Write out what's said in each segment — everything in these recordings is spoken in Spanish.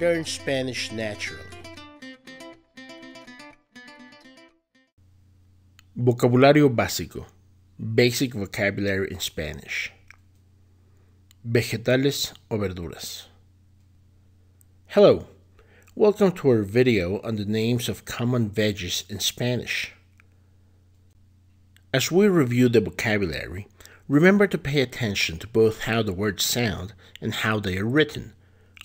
learn Spanish naturally. Vocabulario básico. Basic vocabulary in Spanish. Vegetales o verduras. Hello. Welcome to our video on the names of common veggies in Spanish. As we review the vocabulary, remember to pay attention to both how the words sound and how they are written.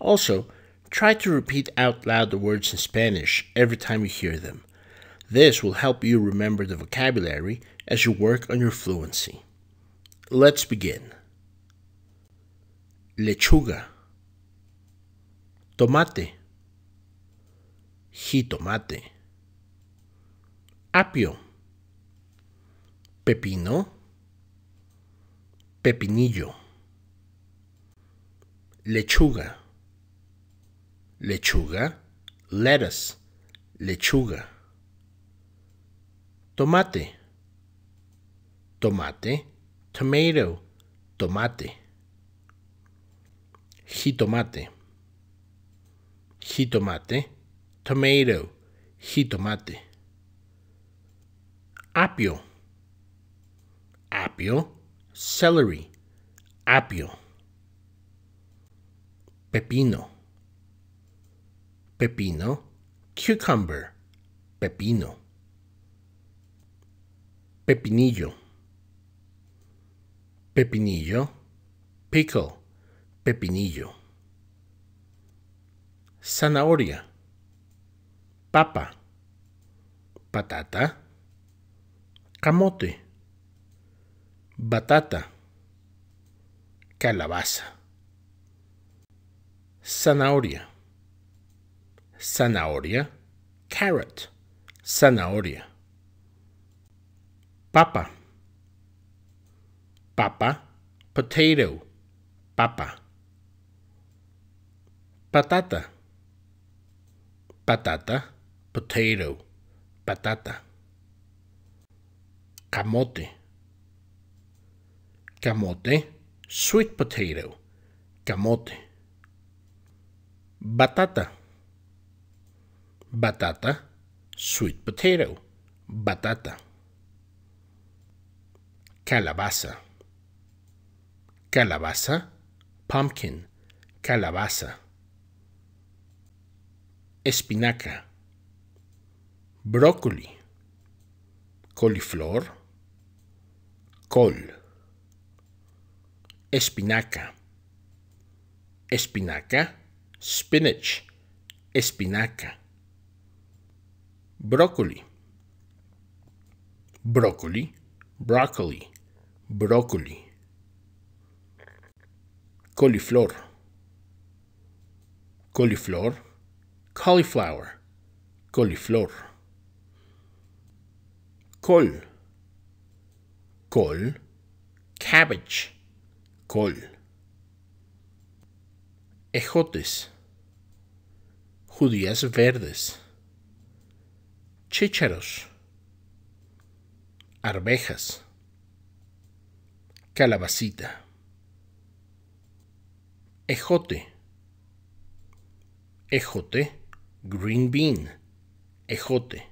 Also, Try to repeat out loud the words in Spanish every time you hear them. This will help you remember the vocabulary as you work on your fluency. Let's begin. Lechuga. Tomate. Jitomate. Apio. Pepino. Pepinillo. Lechuga lechuga, lettuce, lechuga. Tomate, tomate, tomato, tomate. Jitomate, jitomate, tomato, jitomate. Apio, apio, celery, apio. Pepino pepino, cucumber, pepino. Pepinillo, pepinillo, pickle, pepinillo. Zanahoria, papa, patata, camote, batata, calabaza, zanahoria. zanahoria, carrot, zanahoria. Papa, papa, potato, papa. Patata, patata, potato, patata. Camote, camote, sweet potato, camote. Batata batata, sweet potato, batata. Calabaza, calabaza, pumpkin, calabaza. Espinaca, brócoli, coliflor, col. Espinaca, espinaca, spinach, espinaca. Brócoli. Brócoli. Brócoli. Brócoli. Coliflor. Coliflor. Cauliflower. Coliflor. Col. Col. Cabbage. Col. Ejotes. Judías verdes chicharos. arvejas, calabacita, ejote, ejote, green bean, ejote,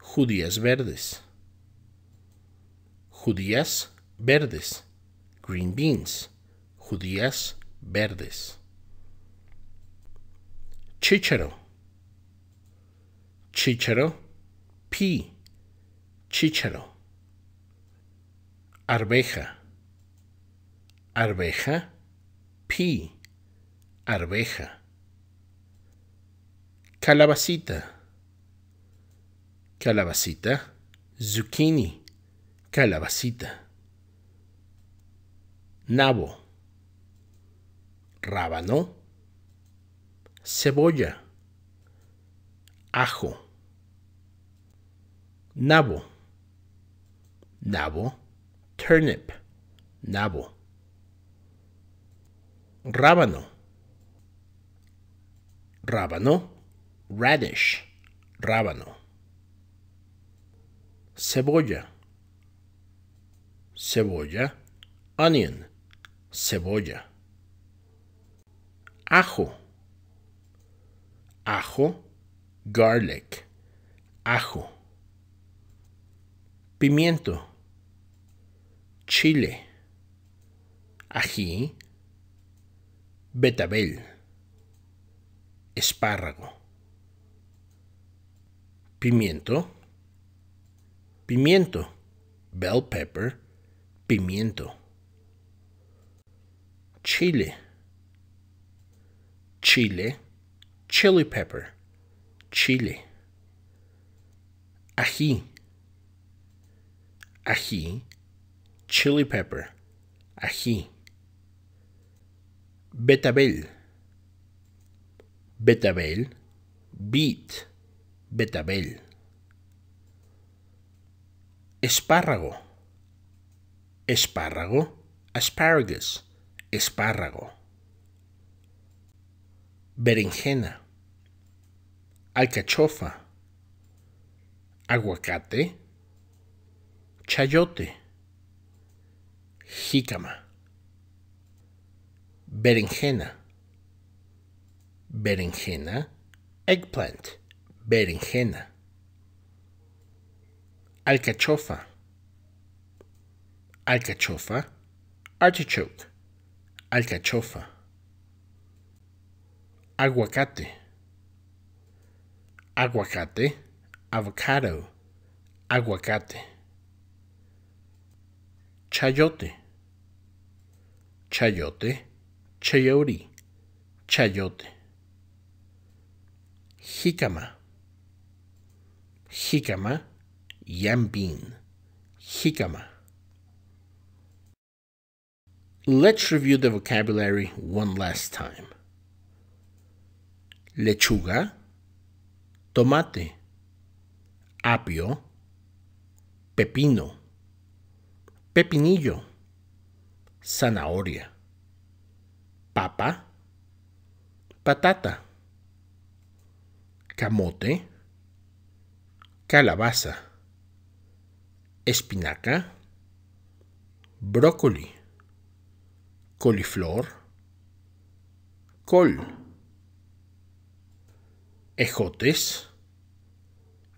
judías verdes, judías verdes, green beans, judías verdes, chícharo, chicharo pi, chicharo Arveja, arveja, pi, arveja. Calabacita, calabacita, zucchini, calabacita. Nabo, rábano, cebolla, ajo nabo, nabo, turnip, nabo, rábano, rábano, radish, rábano, cebolla, cebolla, onion, cebolla, ajo, ajo, garlic, ajo pimiento, chile, ají, betabel, espárrago, pimiento, pimiento, bell pepper, pimiento, chile, chile, chili pepper, chile, ají, ají, chili pepper, ají, betabel, betabel, beet, betabel, espárrago, espárrago, asparagus, espárrago, berenjena, alcachofa, aguacate, chayote, jícama, berenjena, berenjena, eggplant, berenjena, alcachofa, alcachofa, artichoke, alcachofa, aguacate, aguacate, avocado, aguacate. chayote, chayote, chayote, chayote, jícama, jícama, yambin, jícama. Let's review the vocabulary one last time. Lechuga, tomate, apio, pepino. pepinillo, zanahoria, papa, patata, camote, calabaza, espinaca, brócoli, coliflor, col, ejotes,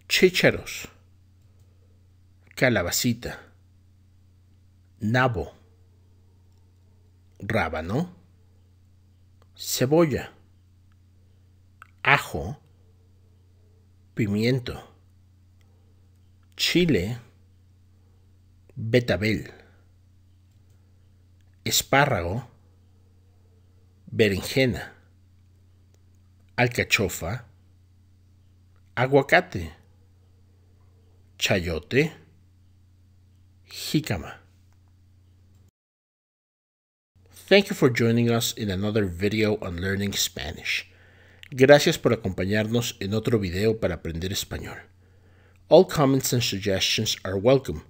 chícharos, calabacita nabo, rábano, cebolla, ajo, pimiento, chile, betabel, espárrago, berenjena, alcachofa, aguacate, chayote, jícama. Thank you for joining us in another video on learning Spanish. Gracias por acompañarnos en otro video para aprender español. All comments and suggestions are welcome.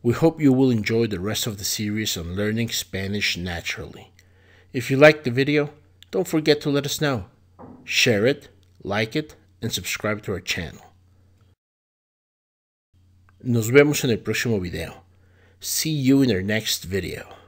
We hope you will enjoy the rest of the series on learning Spanish naturally. If you liked the video, don't forget to let us know. Share it, like it, and subscribe to our channel. Nos vemos en el próximo video. See you in our next video.